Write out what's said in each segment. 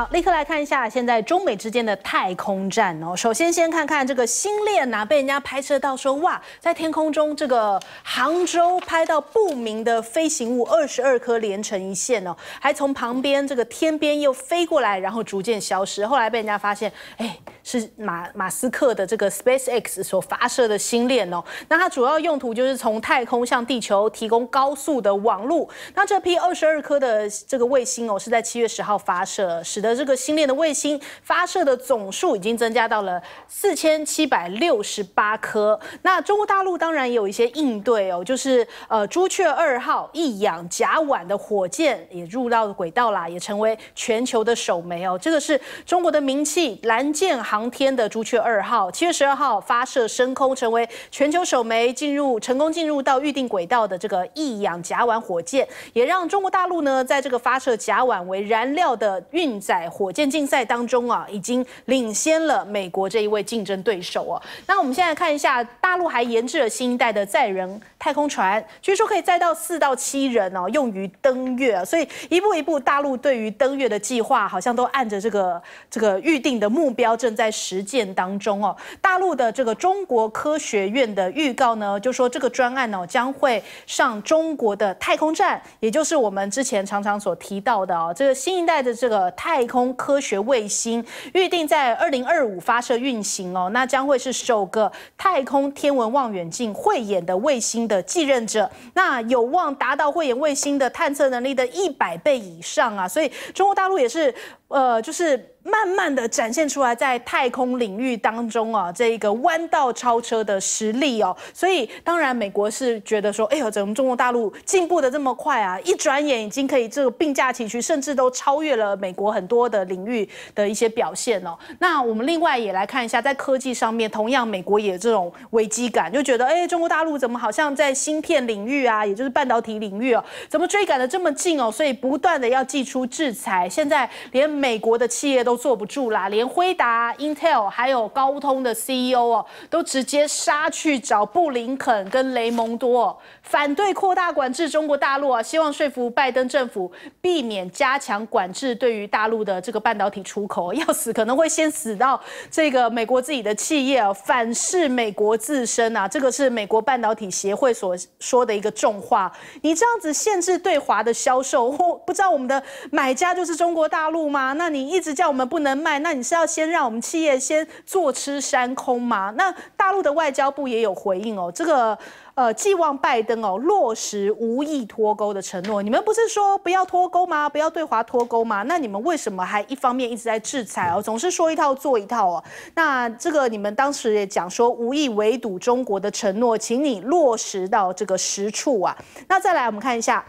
好，立刻来看一下现在中美之间的太空战哦。首先，先看看这个星链呐，被人家拍摄到说哇，在天空中这个杭州拍到不明的飞行物，二十二颗连成一线哦，还从旁边这个天边又飞过来，然后逐渐消失。后来被人家发现，哎，是马马斯克的这个 SpaceX 所发射的星链哦。那它主要用途就是从太空向地球提供高速的网络。那这批二十二颗的这个卫星哦，是在七月十号发射，使得这个星链的卫星发射的总数已经增加到了四千七百六十八颗。那中国大陆当然也有一些应对哦，就是呃，朱雀二号一氧甲烷的火箭也入到轨道啦，也成为全球的首枚哦。这个是中国的名气蓝箭航天的朱雀二号，七月十二号发射升空，成为全球首枚进入成功进入到预定轨道的这个一氧甲烷火箭，也让中国大陆呢在这个发射甲烷为燃料的运。在火箭竞赛当中啊，已经领先了美国这一位竞争对手哦。那我们现在看一下，大陆还研制了新一代的载人太空船，据说可以载到四到七人哦，用于登月。所以一步一步，大陆对于登月的计划，好像都按着这个这个预定的目标正在实践当中哦。大陆的这个中国科学院的预告呢，就说这个专案呢，将会上中国的太空站，也就是我们之前常常所提到的啊，这个新一代的这个太太空科学卫星预定在二零二五发射运行哦，那将会是首个太空天文望远镜慧眼的卫星的继任者，那有望达到慧眼卫星的探测能力的一百倍以上啊！所以中国大陆也是呃，就是。慢慢的展现出来，在太空领域当中啊，这一个弯道超车的实力哦。所以当然，美国是觉得说，哎呦，怎么中国大陆进步的这么快啊？一转眼已经可以这个并驾齐驱，甚至都超越了美国很多的领域的一些表现哦。那我们另外也来看一下，在科技上面，同样美国也有这种危机感，就觉得哎，中国大陆怎么好像在芯片领域啊，也就是半导体领域哦，怎么追赶的这么近哦？所以不断的要祭出制裁，现在连美国的企业都。坐不住啦！连辉达、Intel 还有高通的 CEO 哦，都直接杀去找布林肯跟雷蒙多，反对扩大管制中国大陆啊，希望说服拜登政府避免加强管制对于大陆的这个半导体出口。要死可能会先死到这个美国自己的企业，反噬美国自身啊！这个是美国半导体协会所说的一个重话。你这样子限制对华的销售，我不知道我们的买家就是中国大陆吗？那你一直叫我们。不能卖，那你是要先让我们企业先坐吃山空吗？那大陆的外交部也有回应哦，这个呃，寄望拜登哦落实无意脱钩的承诺。你们不是说不要脱钩吗？不要对华脱钩吗？那你们为什么还一方面一直在制裁哦，总是说一套做一套哦？那这个你们当时也讲说无意围堵中国的承诺，请你落实到这个实处啊。那再来，我们看一下。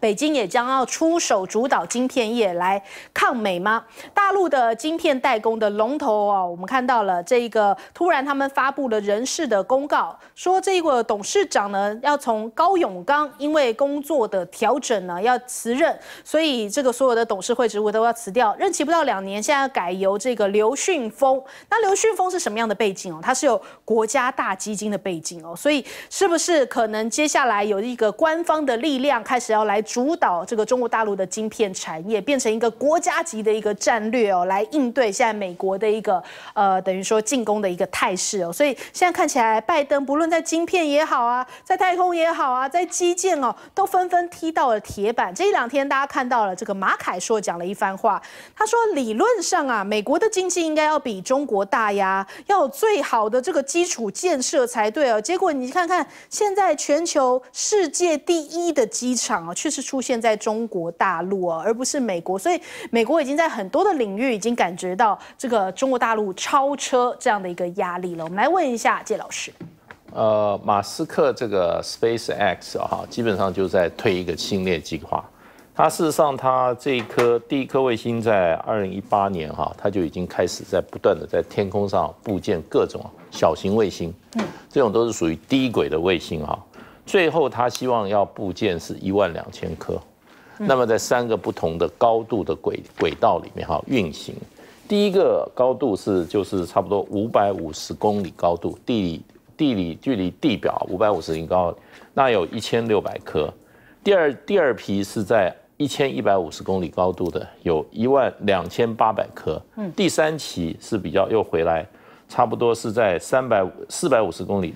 北京也将要出手主导晶片业来抗美吗？大陆的晶片代工的龙头哦，我们看到了这个突然他们发布了人事的公告，说这个董事长呢要从高永刚因为工作的调整呢要辞任，所以这个所有的董事会职务都要辞掉，任期不到两年，现在改由这个刘讯峰。那刘讯峰是什么样的背景哦？他是有国家大基金的背景哦，所以是不是可能接下来有一个官方的力量开始要来？主导这个中国大陆的晶片产业变成一个国家级的一个战略哦，来应对现在美国的一个呃等于说进攻的一个态势哦，所以现在看起来拜登不论在晶片也好啊，在太空也好啊，在基建哦，都纷纷踢到了铁板。这一两天大家看到了这个马凯硕讲了一番话，他说理论上啊，美国的经济应该要比中国大呀，要有最好的这个基础建设才对哦。结果你看看现在全球世界第一的机场哦，确实。出现在中国大陆啊，而不是美国，所以美国已经在很多的领域已经感觉到这个中国大陆超车这样的一个压力了。我们来问一下谢老师。呃，马斯克这个 Space X 哈，基本上就在推一个星链计划。他事实上，他这一颗第一颗卫星在二零一八年哈，他就已经开始在不断的在天空上布建各种小型卫星，嗯，这种都是属于低轨的卫星哈。最后，他希望要部件是一万两千颗，那么在三个不同的高度的轨轨道里面哈运行。第一个高度是就是差不多五百五十公里高度，地理地理距离地表五百五十零高，那有一千六百颗。第二第二批是在一千一百五十公里高度的，有一万两千八百颗。嗯，第三期是比较又回来，差不多是在三百四百五十公里。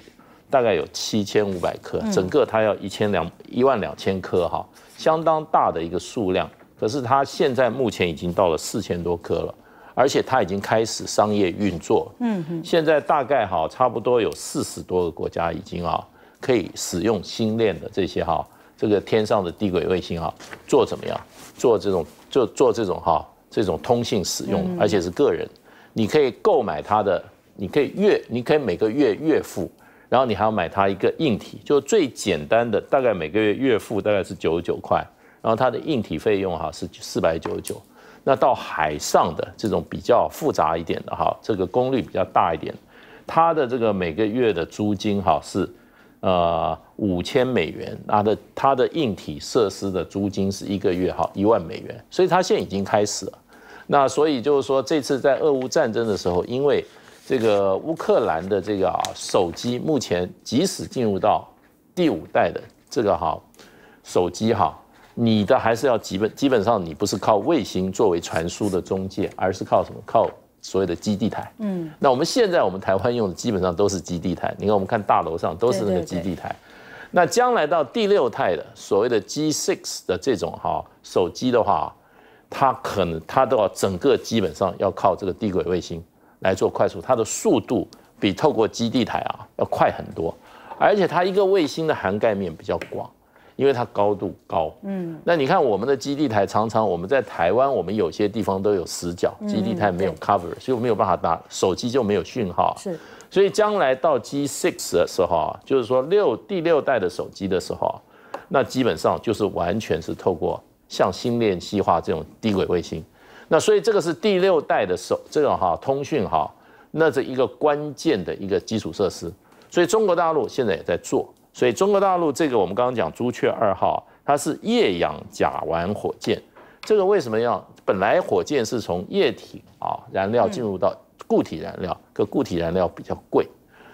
大概有七千五百颗，整个它要一千两一万两千颗哈，相当大的一个数量。可是它现在目前已经到了四千多颗了，而且它已经开始商业运作。嗯哼，现在大概哈，差不多有四十多个国家已经啊可以使用星链的这些哈，这个天上的低轨卫星哈，做怎么样？做这种做做这种哈这种通信使用，而且是个人，你可以购买它的，你可以月你可以每个月月付。然后你还要买它一个硬体，就最简单的，大概每个月月付大概是九十九块。然后它的硬体费用哈是四百九十九。那到海上的这种比较复杂一点的哈，这个功率比较大一点，它的这个每个月的租金哈是呃五千美元。它的它的硬体设施的租金是一个月哈一万美元。所以它现在已经开始了。那所以就是说，这次在俄乌战争的时候，因为这个乌克兰的这个啊手机，目前即使进入到第五代的这个哈手机哈，你的还是要基本基本上你不是靠卫星作为传输的中介，而是靠什么？靠所谓的基地台。嗯。那我们现在我们台湾用的基本上都是基地台。你看我们看大楼上都是那个基地台。那将来到第六代的所谓的 G Six 的这种哈手机的话，它可能它都要整个基本上要靠这个地轨卫星。来做快速，它的速度比透过基地台啊要快很多，而且它一个卫星的涵盖面比较广，因为它高度高。嗯，那你看我们的基地台常常我们在台湾，我们有些地方都有死角，基地台没有 cover，所以我没有办法打手机就没有讯号。是，所以将来到 G Six 的时候啊，就是说六第六代的手机的时候，那基本上就是完全是透过像星链细化这种低轨卫星。那所以这个是第六代的手，这个哈通讯哈，那是一个关键的一个基础设施。所以中国大陆现在也在做。所以中国大陆这个我们刚刚讲朱雀二号，它是液氧甲烷火箭。这个为什么要？本来火箭是从液体啊燃料进入到固体燃料，可固体燃料比较贵，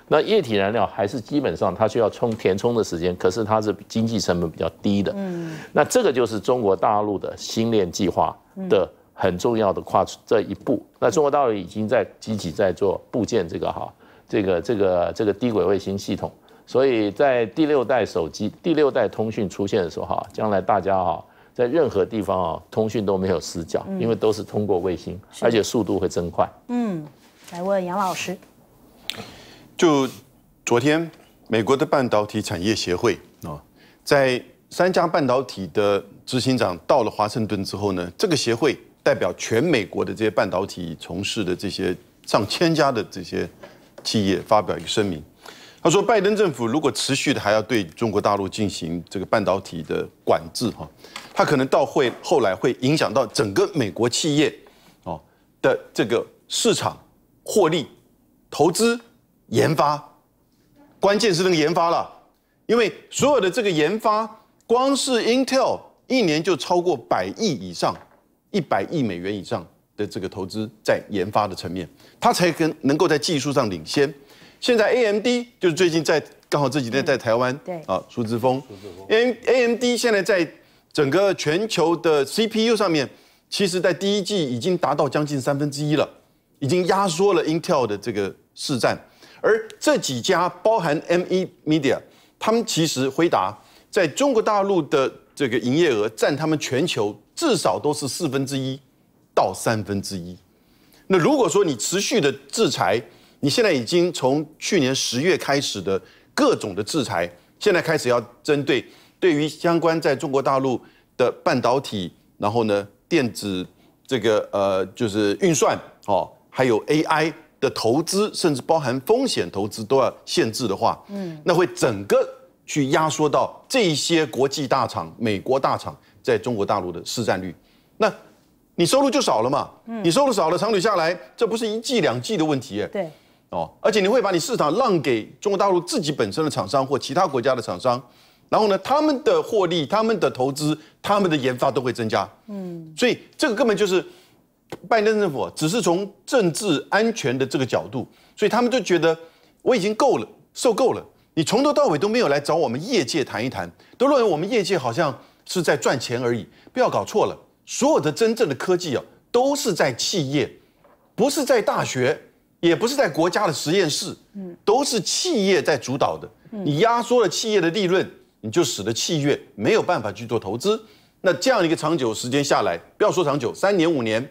那液体燃料还是基本上它需要充填充的时间，可是它是经济成本比较低的。嗯，那这个就是中国大陆的星链计划的。很重要的跨出这一步，那中国大陆已经在积极在做部件这个哈，这个这个这个低轨卫星系统，所以在第六代手机、第六代通讯出现的时候哈，将来大家啊，在任何地方啊，通讯都没有死角，因为都是通过卫星，而且速度会增快。嗯，来问杨老师，就昨天美国的半导体产业协会啊，在三家半导体的执行长到了华盛顿之后呢，这个协会。代表全美国的这些半导体从事的这些上千家的这些企业发表一个声明，他说：“拜登政府如果持续的还要对中国大陆进行这个半导体的管制，哈，他可能到会后来会影响到整个美国企业，哦的这个市场获利、投资、研发，关键是那个研发了，因为所有的这个研发，光是 Intel 一年就超过百亿以上。”一百亿美元以上的这个投资在研发的层面，它才跟能够在技术上领先。现在 A M D 就是最近在刚好这几天在台湾，对啊，苏志峰，AM A M D 现在在整个全球的 C P U 上面，其实在第一季已经达到将近三分之一了，已经压缩了 Intel 的这个市占。而这几家包含 M E Media，他们其实回答在中国大陆的这个营业额占他们全球。至少都是四分之一到三分之一。那如果说你持续的制裁，你现在已经从去年十月开始的各种的制裁，现在开始要针对对于相关在中国大陆的半导体，然后呢电子这个呃就是运算哦，还有 AI 的投资，甚至包含风险投资都要限制的话，嗯，那会整个。去压缩到这些国际大厂、美国大厂在中国大陆的市占率，那你收入就少了嘛？你收入少了，长久下来，这不是一季两季的问题对，哦，而且你会把你市场让给中国大陆自己本身的厂商或其他国家的厂商，然后呢，他们的获利、他们的投资、他们的研发都会增加。嗯，所以这个根本就是拜登政府只是从政治安全的这个角度，所以他们就觉得我已经够了，受够了。你从头到尾都没有来找我们业界谈一谈，都认为我们业界好像是在赚钱而已。不要搞错了，所有的真正的科技啊，都是在企业，不是在大学，也不是在国家的实验室，都是企业在主导的。你压缩了企业的利润，你就使得企业没有办法去做投资。那这样一个长久时间下来，不要说长久，三年五年，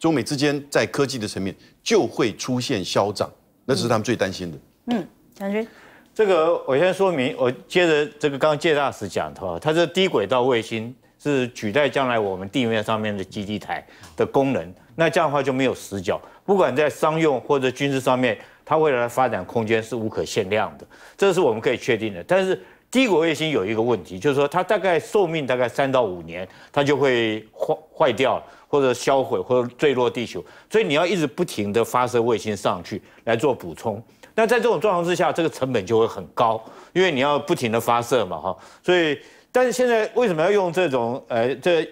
中美之间在科技的层面就会出现消长，那是他们最担心的。嗯，将军。这个我先说明，我接着这个刚刚介大使讲的，它是低轨道卫星，是取代将来我们地面上面的基地台的功能。那这样的话就没有死角，不管在商用或者军事上面，它未来的发展空间是无可限量的，这是我们可以确定的。但是低轨卫星有一个问题，就是说它大概寿命大概三到五年，它就会坏坏掉或者销毁或者坠落地球，所以你要一直不停的发射卫星上去来做补充。那在这种状况之下，这个成本就会很高，因为你要不停的发射嘛，哈。所以，但是现在为什么要用这种，呃，这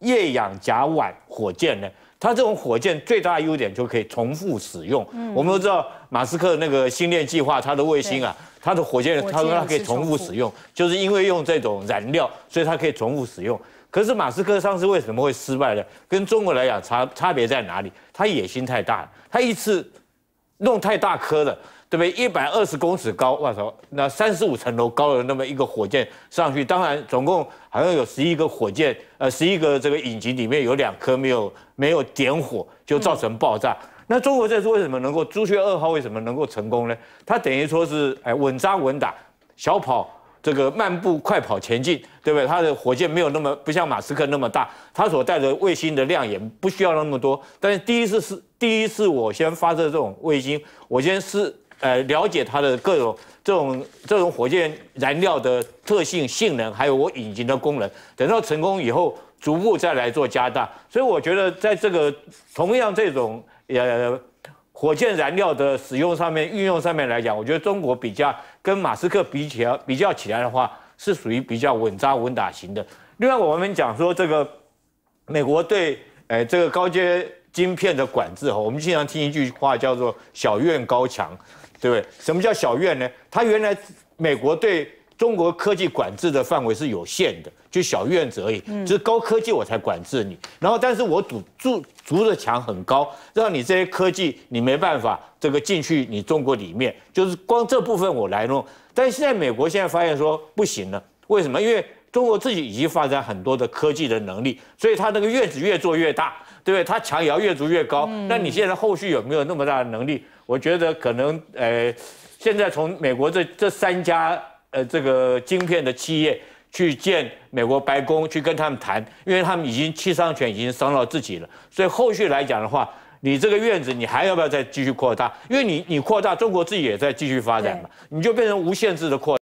液氧甲烷火箭呢？它这种火箭最大的优点就可以重复使用。嗯，我们都知道马斯克那个星链计划，它的卫星啊，它的火箭，它说它可以重复使用，就是因为用这种燃料，所以它可以重复使用。可是马斯克上次为什么会失败呢？跟中国来讲差差别在哪里？他野心太大了，他一次。弄太大颗了，对不对？一百二十公尺高，哇操！那三十五层楼高的那么一个火箭上去，当然总共好像有十一个火箭，呃，十一个这个引擎里面有两颗没有没有点火，就造成爆炸。那中国这次为什么能够“朱雀二号”为什么能够成功呢？它等于说是哎稳扎稳打，小跑。这个漫步、快跑、前进，对不对？它的火箭没有那么不像马斯克那么大，它所带的卫星的量也不需要那么多。但是第一次是第一次，我先发射这种卫星，我先是呃了解它的各种这种这种火箭燃料的特性、性能，还有我引擎的功能。等到成功以后，逐步再来做加大。所以我觉得在这个同样这种呃。火箭燃料的使用上面、运用上面来讲，我觉得中国比较跟马斯克比起来、比较起来的话，是属于比较稳扎稳打型的。另外，我们讲说这个美国对诶这个高阶晶片的管制哈，我们经常听一句话叫做“小院高墙”，对不对？什么叫小院呢？它原来美国对。中国科技管制的范围是有限的，就小院子而已，就是高科技我才管制你。然后，但是我堵住筑的墙很高，让你这些科技你没办法这个进去你中国里面，就是光这部分我来弄。但现在美国现在发现说不行了，为什么？因为中国自己已经发展很多的科技的能力，所以它那个院子越做越大，对不对？它墙也要越筑越高。那你现在后续有没有那么大的能力？我觉得可能呃，现在从美国这这三家。呃，这个晶片的企业去见美国白宫，去跟他们谈，因为他们已经七伤权，已经伤到自己了。所以后续来讲的话，你这个院子，你还要不要再继续扩大？因为你，你扩大，中国自己也在继续发展嘛，你就变成无限制的扩。